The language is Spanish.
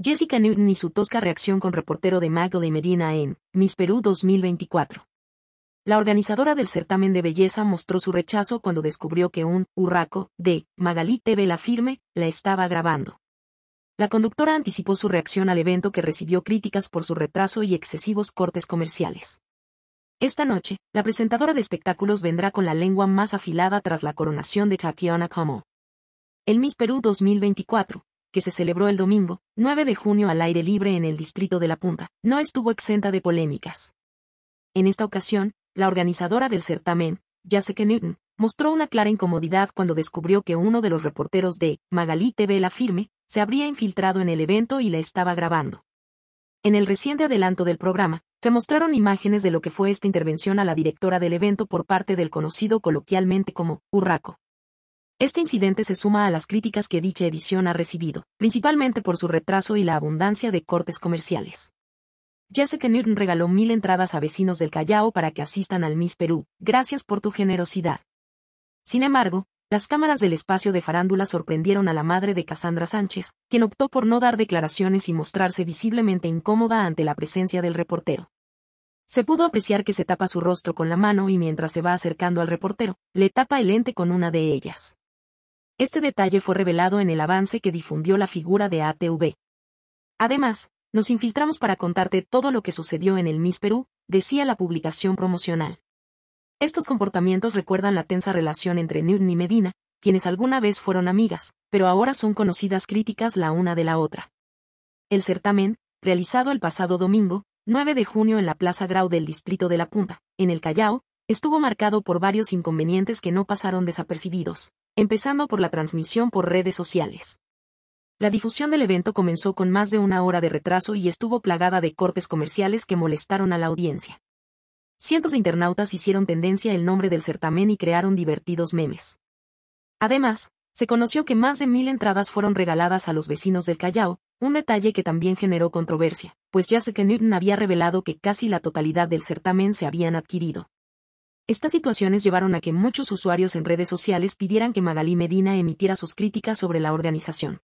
Jessica Newton y su tosca reacción con reportero de de Medina en Miss Perú 2024. La organizadora del certamen de belleza mostró su rechazo cuando descubrió que un hurraco de Magalí TV La Firme la estaba grabando. La conductora anticipó su reacción al evento que recibió críticas por su retraso y excesivos cortes comerciales. Esta noche, la presentadora de espectáculos vendrá con la lengua más afilada tras la coronación de Tatiana Como. El Miss Perú 2024, que se celebró el domingo, 9 de junio al aire libre en el distrito de La Punta, no estuvo exenta de polémicas. En esta ocasión, la organizadora del certamen, Jessica Newton, mostró una clara incomodidad cuando descubrió que uno de los reporteros de Magalí TV La Firme se habría infiltrado en el evento y la estaba grabando. En el reciente adelanto del programa, se mostraron imágenes de lo que fue esta intervención a la directora del evento por parte del conocido coloquialmente como Urraco. Este incidente se suma a las críticas que dicha edición ha recibido, principalmente por su retraso y la abundancia de cortes comerciales. Jessica Newton regaló mil entradas a vecinos del Callao para que asistan al Miss Perú, gracias por tu generosidad. Sin embargo, las cámaras del espacio de farándula sorprendieron a la madre de Cassandra Sánchez, quien optó por no dar declaraciones y mostrarse visiblemente incómoda ante la presencia del reportero. Se pudo apreciar que se tapa su rostro con la mano y mientras se va acercando al reportero, le tapa el ente con una de ellas. Este detalle fue revelado en el avance que difundió la figura de ATV. Además, nos infiltramos para contarte todo lo que sucedió en el Miss Perú, decía la publicación promocional. Estos comportamientos recuerdan la tensa relación entre Newton y Medina, quienes alguna vez fueron amigas, pero ahora son conocidas críticas la una de la otra. El certamen, realizado el pasado domingo, 9 de junio en la Plaza Grau del Distrito de la Punta, en el Callao, estuvo marcado por varios inconvenientes que no pasaron desapercibidos empezando por la transmisión por redes sociales. La difusión del evento comenzó con más de una hora de retraso y estuvo plagada de cortes comerciales que molestaron a la audiencia. Cientos de internautas hicieron tendencia el nombre del certamen y crearon divertidos memes. Además, se conoció que más de mil entradas fueron regaladas a los vecinos del Callao, un detalle que también generó controversia, pues ya que Newton había revelado que casi la totalidad del certamen se habían adquirido. Estas situaciones llevaron a que muchos usuarios en redes sociales pidieran que Magalí Medina emitiera sus críticas sobre la organización.